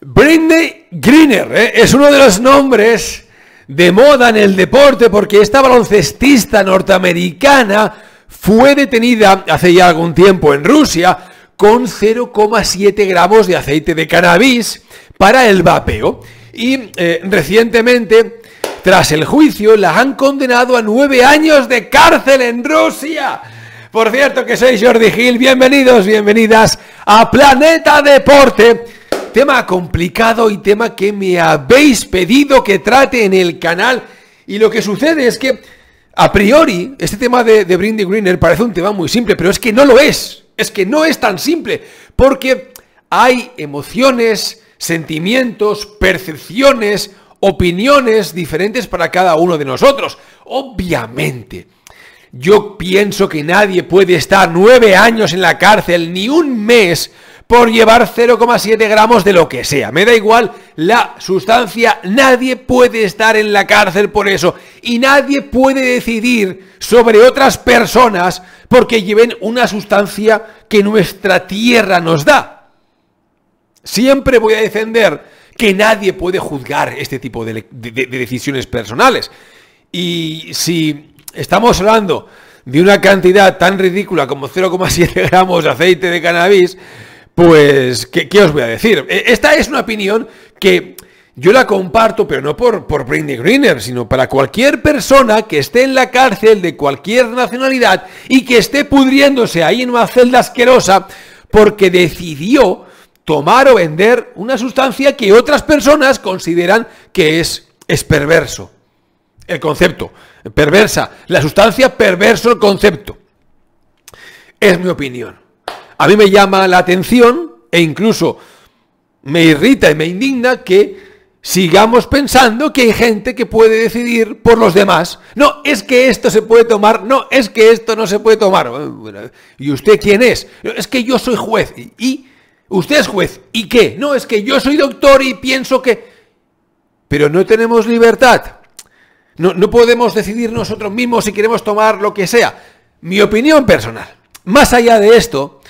Brindy Greener ¿eh? es uno de los nombres de moda en el deporte porque esta baloncestista norteamericana fue detenida hace ya algún tiempo en Rusia con 0,7 gramos de aceite de cannabis para el vapeo. Y eh, recientemente, tras el juicio, la han condenado a nueve años de cárcel en Rusia. Por cierto que soy Jordi Gil, bienvenidos, bienvenidas a Planeta Deporte tema complicado y tema que me habéis pedido que trate en el canal. Y lo que sucede es que, a priori, este tema de, de Brindy Greener parece un tema muy simple, pero es que no lo es. Es que no es tan simple, porque hay emociones, sentimientos, percepciones, opiniones diferentes para cada uno de nosotros. Obviamente. Yo pienso que nadie puede estar nueve años en la cárcel, ni un mes, por llevar 0,7 gramos de lo que sea. Me da igual la sustancia, nadie puede estar en la cárcel por eso y nadie puede decidir sobre otras personas porque lleven una sustancia que nuestra tierra nos da. Siempre voy a defender que nadie puede juzgar este tipo de, decisiones personales. Y si estamos hablando de una cantidad tan ridícula como 0,7 gramos de aceite de cannabis, pues, ¿qué, os voy a decir? E, esta es una opinión que yo la comparto, pero no por, por Britney Greener, sino para cualquier persona que esté en la cárcel de cualquier nacionalidad y que esté pudriéndose ahí en una celda asquerosa porque decidió tomar o vender una sustancia que otras personas consideran que es, es perverso. El concepto, perversa. La sustancia perverso el concepto. Es mi opinión a mí me llama la atención e incluso me irrita y me indigna que sigamos pensando que hay gente que puede decidir por los demás. No, es que esto se puede tomar, no, es que esto no se puede tomar. ¿Y usted quién es? Es que yo soy juez. ¿Y usted es juez? ¿Y qué? No, es que yo soy doctor y pienso que... Pero no tenemos libertad. No, no podemos decidir nosotros mismos si queremos tomar lo que sea. Mi opinión personal. Más allá de esto,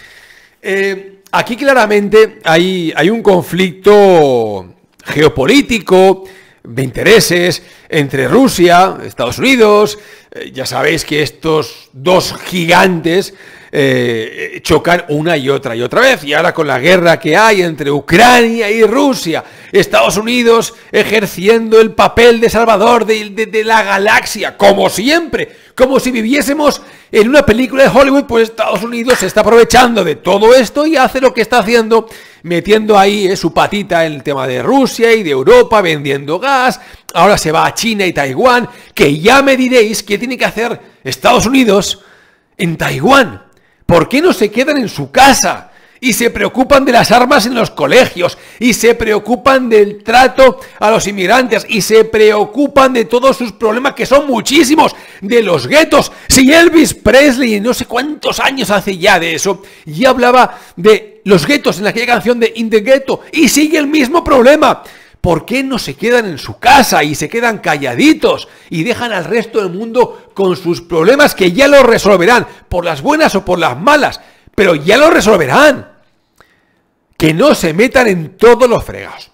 eh, aquí claramente hay, un conflicto geopolítico, de intereses entre Rusia, Estados Unidos. Eh, ya sabéis que estos dos gigantes eh, chocan una y otra y otra vez. Y ahora con la guerra que hay entre Ucrania y Rusia, Estados Unidos ejerciendo el papel de salvador de, la galaxia, como siempre, como si viviésemos en una película de Hollywood, pues Estados Unidos se está aprovechando de todo esto y hace lo que está haciendo, metiendo ahí eh, su patita en el tema de Rusia y de Europa, vendiendo gas, ahora se va a China y Taiwán, que ya me diréis qué tiene que hacer Estados Unidos en Taiwán. ¿Por qué no se quedan en su casa? y se preocupan de las armas en los colegios, y se preocupan del trato a los inmigrantes, y se preocupan de todos sus problemas, que son muchísimos, de los guetos. Si Elvis Presley, no sé cuántos años hace ya de eso, ya hablaba de los guetos en aquella canción de In the Ghetto, y sigue el mismo problema. ¿por qué no se quedan en su casa y se quedan calladitos y dejan al resto del mundo con sus problemas que ya los resolverán, por las buenas o por las malas, pero ya los resolverán? Que no se metan en todos los fregados.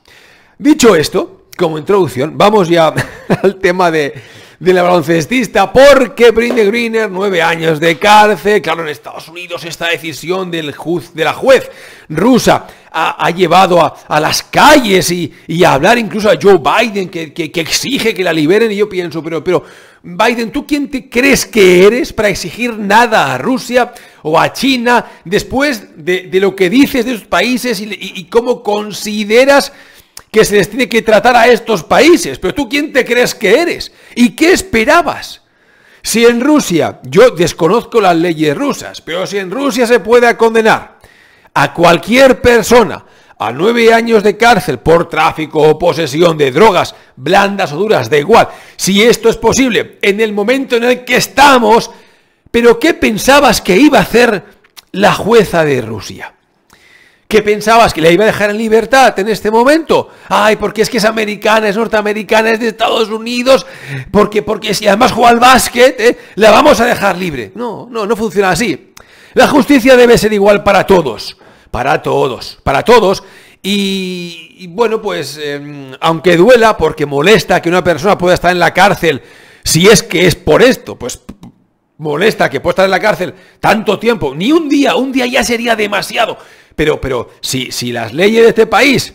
Dicho esto, como introducción, vamos ya al tema de, la baloncestista, porque Brinde Greener, nueve años de cárcel, claro, en Estados Unidos esta decisión del de la juez rusa ha, llevado a, a, las calles y, y, a hablar incluso a Joe Biden que, que, exige que la liberen. Y yo pienso, pero, pero Biden, ¿tú quién te crees que eres para exigir nada a Rusia o a China después de, de lo que dices de esos países y, y cómo consideras que se les tiene que tratar a estos países? Pero tú quién te crees que eres y qué esperabas? Si en Rusia, yo desconozco las leyes rusas, pero si en Rusia se puede condenar a cualquier persona a nueve años de cárcel por tráfico o posesión de drogas blandas o duras, da igual. Si esto es posible en el momento en el que estamos, pero ¿qué pensabas que iba a hacer la jueza de Rusia? ¿Qué pensabas que la iba a dejar en libertad en este momento? Ay, porque es que es americana, es norteamericana, es de Estados Unidos, porque, porque si además juega al básquet, eh, la vamos a dejar libre. No, no, no funciona así. La justicia debe ser igual para todos, para todos, para todos. Y, bueno, pues em, aunque duela porque molesta que una persona pueda estar en la cárcel, si es que es por esto, pues molesta que pueda estar en la cárcel tanto tiempo, ni un día, un día ya sería demasiado. Pero, pero si, si las leyes de este país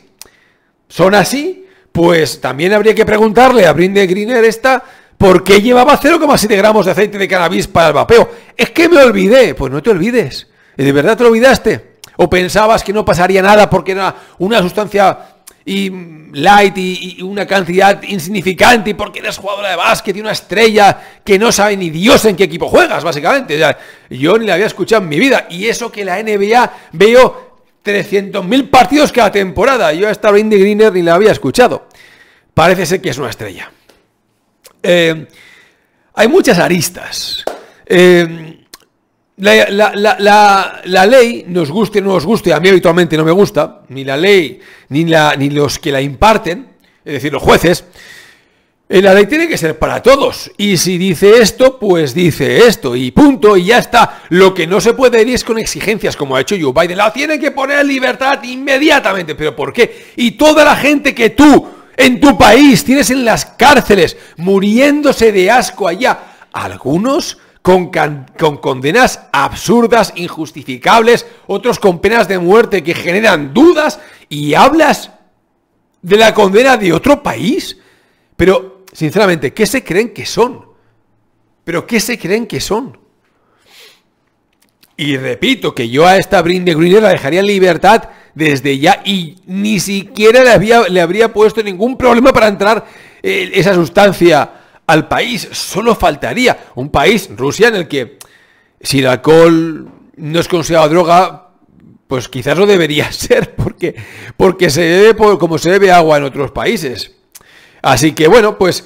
son así, pues también habría que preguntarle a Brinde Griner esta ¿Por qué llevaba 0,7 gramos de aceite de cannabis para el vapeo? Es que me olvidé. Pues no te olvides. ¿De verdad te lo olvidaste? ¿O pensabas que no pasaría nada porque era una sustancia mm, light y, una cantidad insignificante y porque eres jugadora de básquet y una estrella que no sabe ni Dios en qué equipo juegas, básicamente? yo ni la había escuchado en mi vida. Y eso que la NBA veo 300.000 partidos cada temporada. Yo a esta Greener ni la había escuchado. Parece ser que es una estrella. Eh, hay muchas aristas. Eh, la, ley, nos guste o no nos guste, a mí habitualmente no me gusta, ni la ley, ni, ni los que la imparten, es decir, los jueces, eh, la ley tiene que ser para todos. Y si dice esto, pues dice esto, y punto, y ya está. Lo que no se puede ir es con exigencias, como ha hecho Joe Biden. La tienen que poner en libertad inmediatamente. ¿Pero por qué? Y toda la gente que tú en tu país, tienes en las cárceles, muriéndose de asco allá. Algunos con, con, condenas absurdas, injustificables, otros con penas de muerte que generan dudas y hablas de la condena de otro país. Pero, sinceramente, ¿qué se creen que son? ¿Pero qué se creen que son? Y repito que yo a esta Brinde Greener la dejaría en libertad desde ya y ni siquiera le, le habría puesto ningún problema para entrar eh, esa sustancia al país. Solo faltaría un país, Rusia, en el que si el alcohol no es considerado droga, pues quizás lo debería ser, porque, porque se debe como se debe agua en otros países. Así que bueno, pues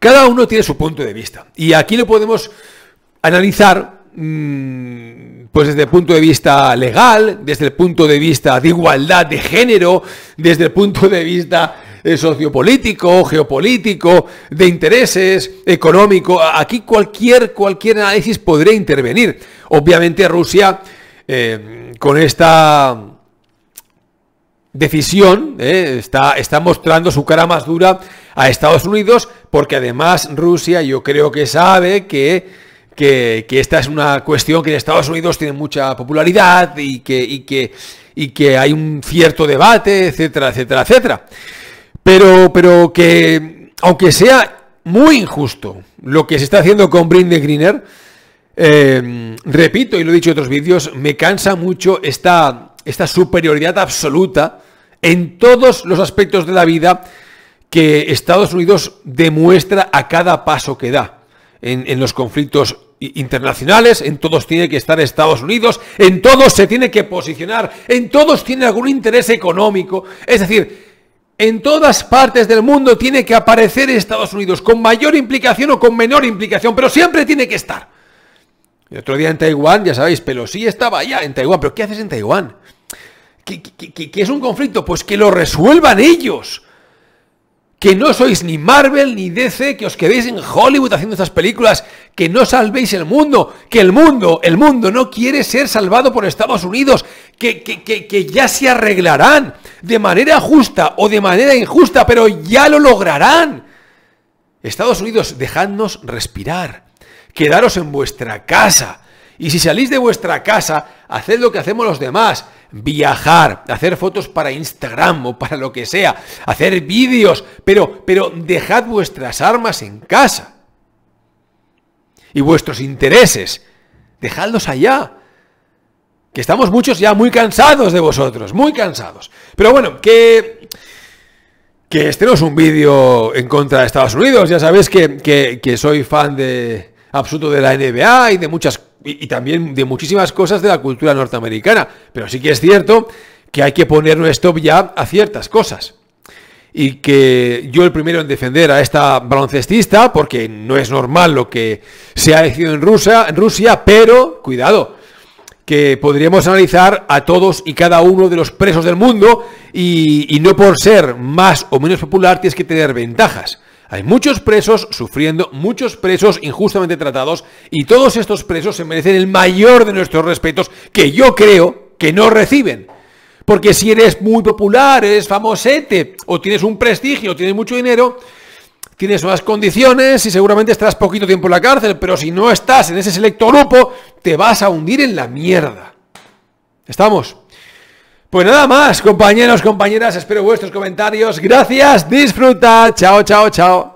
cada uno tiene su punto de vista. Y aquí lo podemos analizar mm, pues desde el punto de vista legal, desde el punto de vista de igualdad de género, desde el punto de vista eh, sociopolítico, geopolítico, de intereses, económico. Aquí cualquier, cualquier análisis podría intervenir. Obviamente Rusia, eh, con esta decisión, eh, está, está mostrando su cara más dura a Estados Unidos, porque además Rusia yo creo que sabe que que, esta es una cuestión que en Estados Unidos tiene mucha popularidad y que, hay un cierto debate, etcétera, etcétera, etcétera. Pero, que, aunque sea muy injusto lo que se está haciendo con Brindy Greener, eh, repito y lo he dicho en otros vídeos, me cansa mucho esta superioridad absoluta en todos los aspectos de la vida que Estados Unidos demuestra a cada paso que da en, los conflictos internacionales, en todos tiene que estar Estados Unidos, en todos se tiene que posicionar, en todos tiene algún interés económico. Es decir, en todas partes del mundo tiene que aparecer Estados Unidos, con mayor implicación o con menor implicación, pero siempre tiene que estar. El otro día en Taiwán, ya sabéis, pero sí estaba allá en Taiwán, pero ¿qué haces en Taiwán? qué es un conflicto? Pues que lo resuelvan ellos que no sois ni Marvel ni DC, que os quedéis en Hollywood haciendo estas películas, que no salvéis el mundo, que el mundo, el mundo no quiere ser salvado por Estados Unidos, que, que, que ya se arreglarán de manera justa o de manera injusta, pero ya lo lograrán. Estados Unidos, dejadnos respirar, quedaros en vuestra casa. Y si salís de vuestra casa, haced lo que hacemos los demás, viajar, hacer fotos para Instagram o para lo que sea, hacer vídeos, pero, pero dejad vuestras armas en casa. Y vuestros intereses, dejadlos allá. Que estamos muchos ya muy cansados de vosotros, muy cansados. Pero bueno, que que estemos un vídeo en contra de Estados Unidos. Ya sabéis que, que soy fan de, absoluto de la NBA y de muchas y, también de muchísimas cosas de la cultura norteamericana, pero sí que es cierto que hay que poner un stop ya a ciertas cosas. Y que yo el primero en defender a esta baloncestista, porque no es normal lo que se ha decidido en Rusia, en Rusia, pero cuidado, que podríamos analizar a todos y cada uno de los presos del mundo y no por ser más o menos popular tienes que tener ventajas. Hay muchos presos sufriendo, muchos presos injustamente tratados y todos estos presos se merecen el mayor de nuestros respetos que yo creo que no reciben. Porque si eres muy popular, eres famosete o tienes un prestigio, tienes mucho dinero, tienes unas condiciones y seguramente estarás poquito tiempo en la cárcel, pero si no estás en ese selecto grupo, te vas a hundir en la mierda. ¿Estamos? Pues nada más, compañeros, compañeras, espero vuestros comentarios. Gracias, disfruta. Chao, chao, chao.